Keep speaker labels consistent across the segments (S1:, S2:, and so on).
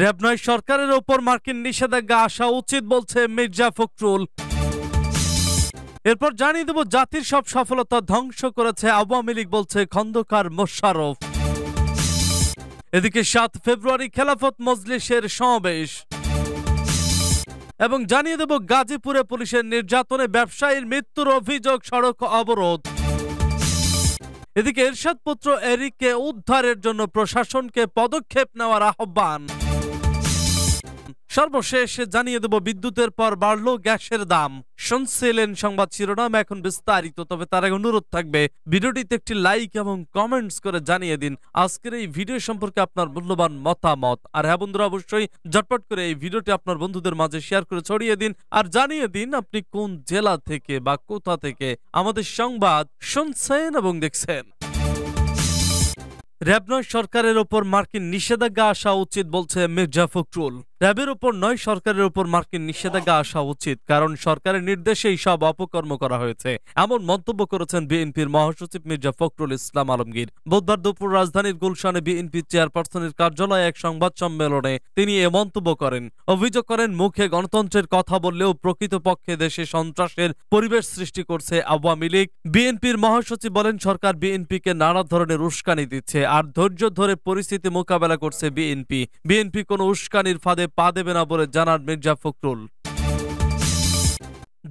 S1: RAB নয় সরকারের ওপর মার্কিন নিষেধাজ্ঞা আসা উচিত বলছে মির্জা ফখরুল এরপর জানিয়ে দেব জাতির সব সফলতা ধ্বংস করেছে আওয়ামী লীগ বলছে খন্দকার মোশারফ এদিকে সাত ফেব্রুয়ারি খেলাফত মজলিসের সমাবেশ এবং জানিয়ে দেব গাজীপুরে পুলিশের নির্যাতনে ব্যবসায়ীর মৃত্যুর অভিযোগ সড়ক অবরোধ এদিকে এরশাদ পুত্র এরিককে উদ্ধারের জন্য প্রশাসনকে পদক্ষেপ নেওয়ার আহ্বান সর্বশেষ জানিয়ে দেব বিদ্যুতের পর বাড়ল গ্যাসের দাম শুনছিলেন সংবাদ শিরোনাম এখন বিস্তারিত তবে তার আগে অনুরোধ থাকবে ভিডিওটিতে একটি লাইক এবং কমেন্টস করে জানিয়ে দিন আজকের এই ভিডিও সম্পর্কে আপনার মূল্যবান মতামত আর হ্যাঁ বন্ধুরা অবশ্যই ঝটপট করে এই ভিডিওটি আপনার বন্ধুদের মাঝে শেয়ার করে ছড়িয়ে দিন আর জানিয়ে দিন আপনি কোন জেলা থেকে বা কোথা থেকে আমাদের সংবাদ শুনছেন এবং দেখছেন র্যাব নয় সরকারের ওপর মার্কিন নিষেধাজ্ঞা আসা উচিত বলছে মির্জা ফখরুল র্যাবের ওপর নয় সরকারের ওপর মার্কিন নিষেধাজ্ঞা আসা উচিত কারণ সরকারের নির্দেশেই সব অপকর্ম করা হয়েছে এমন মন্তব্য করেছেন বিএনপির মহাসচিব মির্জা ফখরুল ইসলাম আলমগীর বুধবার দুপুর রাজধানীর গুলশানে বিএনপি চেয়ারপারসনের কার্যালয়ে এক সংবাদ সম্মেলনে তিনি এ মন্তব্য করেন অভিযোগ করেন মুখে গণতন্ত্রের কথা বললেও প্রকৃতপক্ষে দেশে সন্ত্রাসের পরিবেশ সৃষ্টি করছে আওয়ামী লীগ বিএনপির মহাসচিব বলেন সরকার বিএনপিকে নানা ধরনের উস্কানি দিচ্ছে আর ধৈর্য ধরে পরিস্থিতি মোকাবেলা করছে বিএনপি বিএনপি কোনো উস্কানির ফাঁদে পা দেবে না বলে জানান মির্জা ফখরুল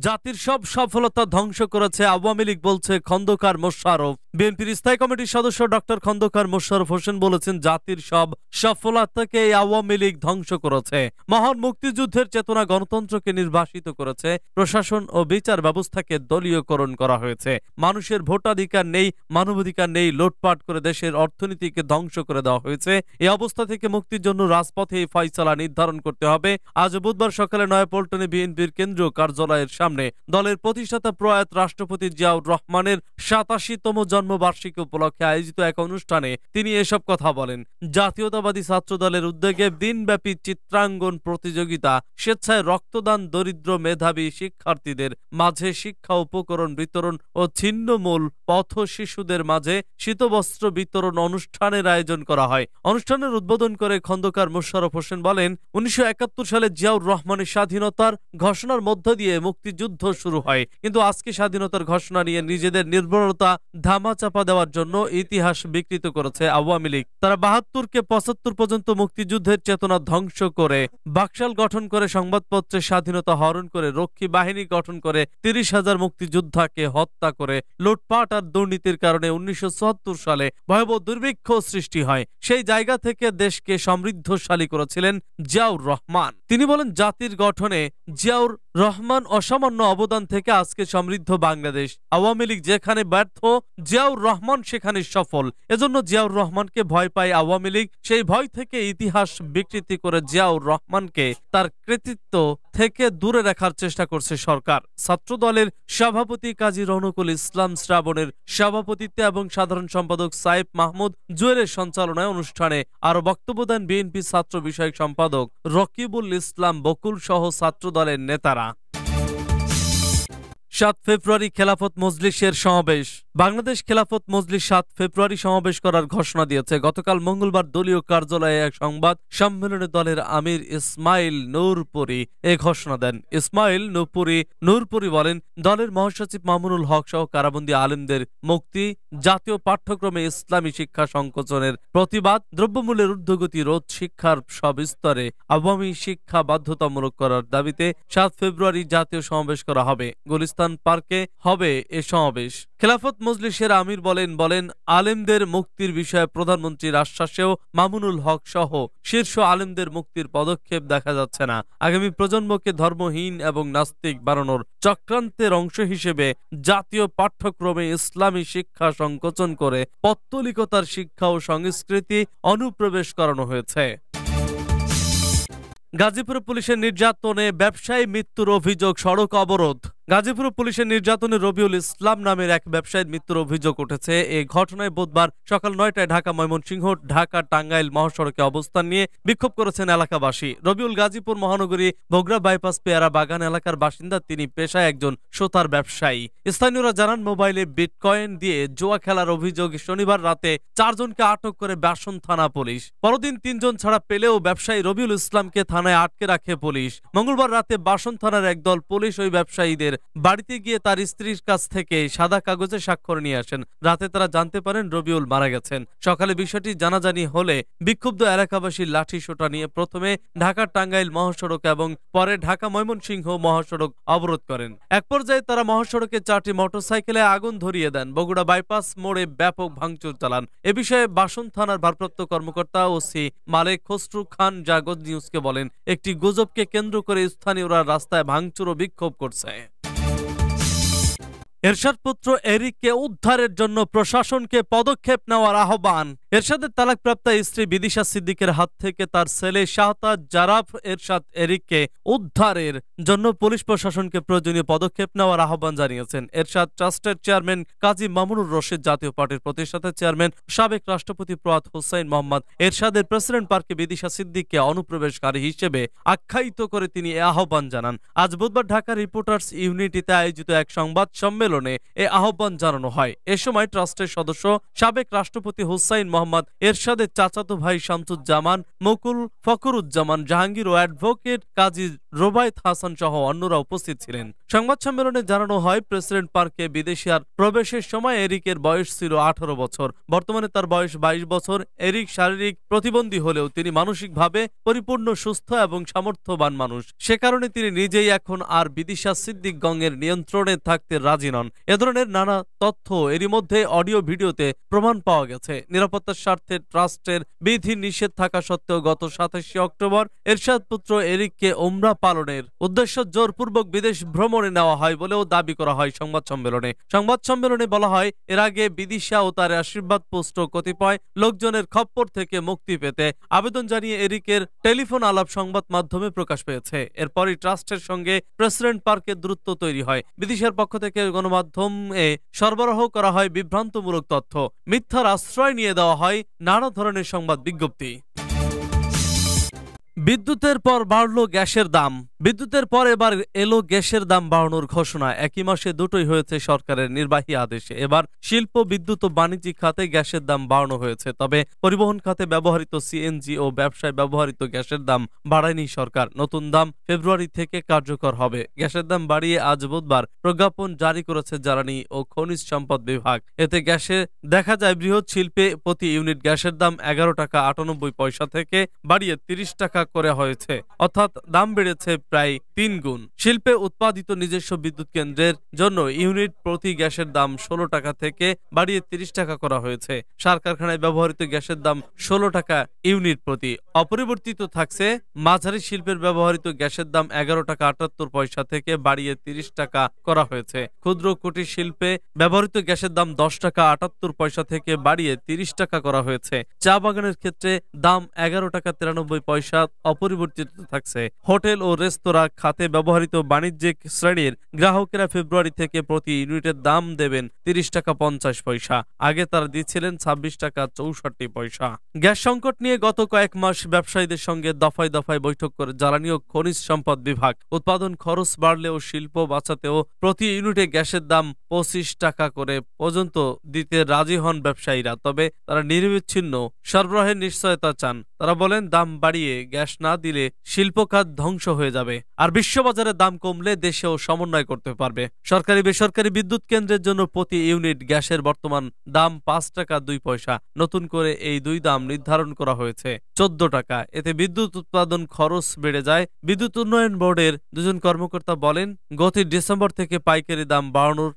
S1: জাতির সব সফলতা ধ্বংস করেছে আওয়ামী লীগ বলছে খন্দকার মোশারফ বিএনপির স্থায়ী কমিটির সদস্য ডক্টর খন্দকার মোশারফ হোসেন বলেছেন জাতির সব সফলতাকে এই আওয়ামী লীগ ধ্বংস করেছে মহান মুক্তিযুদ্ধের চেতনা গণতন্ত্রকে নির্বাসিত করেছে প্রশাসন ও বিচার ব্যবস্থাকে দলীয়করণ করা হয়েছে মানুষের ভোটাধিকার নেই মানবাধিকার নেই লোটপাট করে দেশের অর্থনীতিকে ধ্বংস করে দেওয়া হয়েছে এই অবস্থা থেকে মুক্তির জন্য রাজপথে এই ফয়সলা নির্ধারণ করতে হবে আজ বুধবার সকালে নয়াপল্টনে বিএনপির কেন্দ্রীয় কার্যালয়ের সামনে দলের প্রতিষ্ঠাতা প্রয়াত রাষ্ট্রপতি জিয়াউর রহমানের সাতাশিতম জন্মবার্ষিকী উপলক্ষে আয়োজিত এক অনুষ্ঠানে তিনি এসব কথা বলেন জাতীয়তাবাদী ছাত্র দলের উদ্যোগে দিনব্যাপী চিত্রাঙ্গন প্রতিযোগিতা স্বেচ্ছায় রক্তদান দরিদ্র মেধাবী শিক্ষার্থীদের মাঝে শিক্ষা উপকরণ বিতরণ ও ছিন্নমূল পথ শিশুদের মাঝে শীতবস্ত্র বিতরণ অনুষ্ঠানের আয়োজন করা হয় অনুষ্ঠানের উদ্বোধন করে খন্দকার মোশারফ হোসেন বলেন উনিশশো সালে জিয়াউর রহমানের স্বাধীনতার ঘোষণার মধ্য দিয়ে মুক্তি একটি যুদ্ধ শুরু হয় কিন্তু আজকে স্বাধীনতার ঘোষণা নিয়ে নিজেদের নির্ভরতা ধামা চাপা দেওয়ার জন্য ইতিহাস বিকৃত করেছে আওয়ামী লীগ তারা বাহাত্তর কে পঁচাত্তর পর্যন্ত মুক্তিযুদ্ধের চেতনা ধ্বংস করে বাকশাল গঠন করে সংবাদপত্রে স্বাধীনতা হরণ করে রক্ষী বাহিনী গঠন করে তিরিশ হাজার মুক্তিযোদ্ধাকে হত্যা করে লুটপাট আর দুর্নীতির কারণে উনিশশো সালে ভয়াবহ দুর্ভিক্ষ সৃষ্টি হয় সেই জায়গা থেকে দেশকে সমৃদ্ধশালী করেছিলেন জিয়াউর রহমান তিনি বলেন জাতির গঠনে জিয়াউর রহমান অসম অসামান্য অবদান থেকে আজকে সমৃদ্ধ বাংলাদেশ আওয়ামী লীগ যেখানে ব্যর্থ জিয়াউর রহমান সেখানে সফল এজন্য জিয়াউর রহমানকে ভয় পায় আওয়ামী লীগ সেই ভয় থেকে ইতিহাস বিকৃতি করে জিয়াউর রহমানকে তার কৃতিত্ব থেকে দূরে রাখার চেষ্টা করছে সরকার ছাত্র দলের সভাপতি কাজী রনকুল ইসলাম শ্রাবণের সভাপতিত্বে এবং সাধারণ সম্পাদক সাইফ মাহমুদ জুয়েলের সঞ্চালনায় অনুষ্ঠানে আরো বক্তব্য দেন বিএনপি ছাত্র বিষয়ক সম্পাদক রকিবুল ইসলাম বকুল সহ ছাত্র দলের নেতারা সাত ফেব্রুয়ারি খেলাফত মজলিসের সমাবেশ বাংলাদেশ খেলাফত মজলিস সাত ফেব্রুয়ারি সমাবেশ করার ঘোষণা দিয়েছে গতকাল মঙ্গলবার দলীয় কার্যালয়ে এক সংবাদ সম্মেলনে দলের আমির ইসমাইল নূরপুরি এ ঘোষণা দেন ইসমাইল নূরপুরি নূরপুরি বলেন দলের মহাসচিব মামুনুল হক সহ কারাবন্দী আলেমদের মুক্তি জাতীয় পাঠ্যক্রমে ইসলামী শিক্ষা সংকোচনের প্রতিবাদ দ্রব্যমূল্যের ঊর্ধ্বগতি রোধ শিক্ষার সব স্তরে আওয়ামী শিক্ষা বাধ্যতামূলক করার দাবিতে সাত ফেব্রুয়ারি জাতীয় সমাবেশ করা হবে গুলিস্তান পার্কে হবে এ সমাবেশ খেলাফত মজলিসের আমির বলেন বলেন আলেমদের মুক্তির বিষয়ে প্রধানমন্ত্রীর আশ্বাসেও মামুনুল হক সহ শীর্ষ আলেমদের মুক্তির পদক্ষেপ দেখা যাচ্ছে না আগামী প্রজন্মকে ধর্মহীন এবং নাস্তিক বাড়ানোর চক্রান্তের অংশ হিসেবে জাতীয় পাঠ্যক্রমে ইসলামী শিক্ষা সংকোচন করে পত্তলিকতার শিক্ষা ও সংস্কৃতি অনুপ্রবেশ করানো হয়েছে গাজীপুর পুলিশের নির্যাতনে ব্যবসায়ী মৃত্যুর অভিযোগ সড়ক অবরোধ গাজীপুর পুলিশের নির্যাতনে রবিউল ইসলাম নামের এক ব্যবসায়ীর মৃত্যুর অভিযোগ উঠেছে এ ঘটনায় বুধবার সকাল নয়টায় ঢাকা ময়মনসিংহ ঢাকা টাঙ্গাইল মহাসড়কে অবস্থান নিয়ে বিক্ষোভ করেছেন এলাকাবাসী রবিউল গাজীপুর মহানগরী ভোগরা বাইপাস পেয়ারা বাগান এলাকার বাসিন্দা তিনি পেশায় একজন সোতার ব্যবসায়ী স্থানীয়রা জানান মোবাইলে বিটকয়েন দিয়ে জোয়া খেলার অভিযোগ শনিবার রাতে চারজনকে আটক করে বাসন থানা পুলিশ পরদিন তিনজন ছাড়া পেলেও ব্যবসায়ী রবিউল ইসলামকে থানায় আটকে রাখে পুলিশ মঙ্গলবার রাতে বাসন থানার একদল পুলিশ ওই ব্যবসায়ীদের তাদের বাড়িতে গিয়ে তার স্ত্রীর কাছ থেকে সাদা কাগজে স্বাক্ষর নিয়ে আসেন রাতে তারা জানতে পারেন রবিউল মারা গেছেন সকালে বিষয়টি জানাজানি হলে বিক্ষুব্ধ এলাকাবাসী লাঠি সোটা নিয়ে প্রথমে ঢাকার টাঙ্গাইল মহাসড়ক এবং পরে ঢাকা ময়মনসিংহ মহাসড়ক অবরোধ করেন এক পর্যায়ে তারা মহাসড়কে চারটি মোটরসাইকেলে আগুন ধরিয়ে দেন বগুড়া বাইপাস মোড়ে ব্যাপক ভাঙচুর চালান এ বিষয়ে বাসন থানার ভারপ্রাপ্ত কর্মকর্তা ওসি মালেক খসরু খান জাগত নিউজকে বলেন একটি গুজবকে কেন্দ্র করে স্থানীয়রা রাস্তায় ভাঙচুর ও বিক্ষোভ করছে এরশাদপুত্র এরিককে উদ্ধারের জন্য প্রশাসনকে পদক্ষেপ নেওয়ার আহ্বান এরশাদের তালাকপ্রাপ্ত স্ত্রী বিদিশা সিদ্দিকের হাত থেকে তার ছেলে শাহতাজ জারাফ এরশাদ এরিককে উদ্ধারের জন্য পুলিশ প্রশাসনকে প্রয়োজনীয় পদক্ষেপ নেওয়ার আহ্বান জানিয়েছেন এরশাদ ট্রাস্টের চেয়ারম্যান কাজী মামুনুর রশিদ জাতীয় পার্টির প্রতিষ্ঠাতা চেয়ারম্যান সাবেক রাষ্ট্রপতি প্রয়াত হুসাইন মোহাম্মদ এরশাদের প্রেসিডেন্ট পার্কে বিদিশা সিদ্দিককে অনুপ্রবেশকারী হিসেবে আখ্যায়িত করে তিনি এ আহ্বান জানান আজ বুধবার ঢাকা রিপোর্টার্স ইউনিটিতে আয়োজিত এক সংবাদ সম্মেলন সম্মেলনে এ আহ্বান জানানো হয় এ সময় ট্রাস্টের সদস্য সাবেক রাষ্ট্রপতি হুসাইন মোহাম্মদ এরশাদের চাচাতো ভাই শামসুজ্জামান মকুল ফখরুজ্জামান জাহাঙ্গীর ও অ্যাডভোকেট কাজী রোবায়ত হাসান সহ অন্যরা উপস্থিত ছিলেন সংবাদ সম্মেলনে জানানো হয় প্রেসিডেন্ট পার্কে বিদেশিয়ার প্রবেশের সময় এরিকের বয়স ছিল আঠারো বছর বর্তমানে তার বয়স বাইশ বছর এরিক শারীরিক প্রতিবন্ধী হলেও তিনি মানসিকভাবে পরিপূর্ণ সুস্থ এবং সামর্থ্যবান মানুষ সে কারণে তিনি নিজেই এখন আর বিদিশা সিদ্দিক গঙ্গের নিয়ন্ত্রণে থাকতে রাজি নন পরিচালন এ ধরনের নানা তথ্য এরই মধ্যে অডিও ভিডিওতে প্রমাণ পাওয়া গেছে নিরাপত্তার স্বার্থে ট্রাস্টের বিধি নিষেধ থাকা সত্ত্বেও গত সাতাশে অক্টোবর এরশাদ পুত্র এরিককে ওমরা পালনের উদ্দেশ্য জোরপূর্বক বিদেশ ভ্রমণে নেওয়া হয় বলেও দাবি করা হয় সংবাদ সম্মেলনে সংবাদ সম্মেলনে বলা হয় এর আগে বিদিশা ও তার আশীর্বাদ পোস্ট কতিপয় লোকজনের খপ্পর থেকে মুক্তি পেতে আবেদন জানিয়ে এরিকের টেলিফোন আলাপ সংবাদ মাধ্যমে প্রকাশ পেয়েছে এরপরই ট্রাস্টের সঙ্গে প্রেসিডেন্ট পার্কের দূরত্ব তৈরি হয় বিদিশার পক্ষ থেকে গণ গণমাধ্যমে সরবরাহ করা হয় বিভ্রান্তমূলক তথ্য মিথ্যার আশ্রয় নিয়ে দেওয়া হয় নানা ধরনের সংবাদ বিজ্ঞপ্তি বিদ্যুতের পর বাড়ল গ্যাসের দাম বিদ্যুতের পর এবার এলো গ্যাসের দাম বাড়ানোর ঘোষণা একই মাসে দুটোই হয়েছে সরকারের নির্বাহী আদেশে এবার শিল্প বিদ্যুৎ ও বাণিজ্যিক খাতে গ্যাসের দাম বাড়ানো হয়েছে তবে পরিবহন খাতে ব্যবহৃত সিএনজি ও ব্যবসায় ব্যবহৃত গ্যাসের দাম বাড়ায়নি সরকার নতুন দাম ফেব্রুয়ারি থেকে কার্যকর হবে গ্যাসের দাম বাড়িয়ে আজ বুধবার প্রজ্ঞাপন জারি করেছে জ্বালানি ও খনিজ সম্পদ বিভাগ এতে গ্যাসে দেখা যায় বৃহৎ শিল্পে প্রতি ইউনিট গ্যাসের দাম এগারো টাকা আটানব্বই পয়সা থেকে বাড়িয়ে তিরিশ টাকা করে হয়েছে অর্থাৎ দাম বেড়েছে প্রায় তিন গুণ শিল্পে উৎপাদিত নিজস্ব বিদ্যুৎ কেন্দ্রের জন্য ইউনিট প্রতি গ্যাসের দাম ষোলো টাকা থেকে বাড়িয়ে তিরিশ টাকা করা হয়েছে সার কারখানায় ব্যবহৃত গ্যাসের দাম ষোলো টাকা ইউনিট প্রতি অপরিবর্তিত থাকছে মাঝারি শিল্পের ব্যবহৃত গ্যাসের দাম এগারো টাকা আটাত্তর পয়সা থেকে বাড়িয়ে তিরিশ টাকা করা হয়েছে ক্ষুদ্র কুটির শিল্পে ব্যবহৃত গ্যাসের দাম দশ টাকা আটাত্তর পয়সা থেকে বাড়িয়ে তিরিশ টাকা করা হয়েছে চা বাগানের ক্ষেত্রে দাম এগারো টাকা তিরানব্বই পয়সা অপরিবর্তিত থাকছে হোটেল ও রেস্তোরাঁ খাতে ব্যবহৃত বাণিজ্যিক শ্রেণীর গ্রাহকেরা ফেব্রুয়ারি থেকে প্রতি ইউনিটের দাম দেবেন তিরিশ টাকা পঞ্চাশ পয়সা আগে তারা দিচ্ছিলেন ছাব্বিশ টাকা চৌষট্টি পয়সা গ্যাস সংকট নিয়ে গত কয়েক মাস ব্যবসায়ীদের সঙ্গে দফায় দফায় বৈঠক করে জ্বালানি ও খনিজ সম্পদ বিভাগ উৎপাদন খরচ বাড়লেও শিল্প বাঁচাতেও প্রতি ইউনিটে গ্যাসের দাম পঁচিশ টাকা করে পর্যন্ত দিতে রাজি হন ব্যবসায়ীরা তবে তারা নির্বিচ্ছিন্ন সরবরাহের নিশ্চয়তা চান তারা বলেন দাম বাড়িয়ে গ্যাস না দিলে শিল্প ধ্বংস হয়ে যাবে আর আর বিশ্ববাজারের দাম কমলে দেশেও সমন্বয় করতে পারবে সরকারি বেসরকারি বিদ্যুৎ কেন্দ্রের জন্য প্রতি ইউনিট গ্যাসের বর্তমান দাম পাঁচ টাকা দুই পয়সা নতুন করে এই দুই দাম নির্ধারণ করা হয়েছে চোদ্দ টাকা এতে বিদ্যুৎ উৎপাদন খরচ বেড়ে যায় বিদ্যুৎ উন্নয়ন বোর্ডের দুজন কর্মকর্তা বলেন গত ডিসেম্বর থেকে পাইকারি দাম বাড়ানোর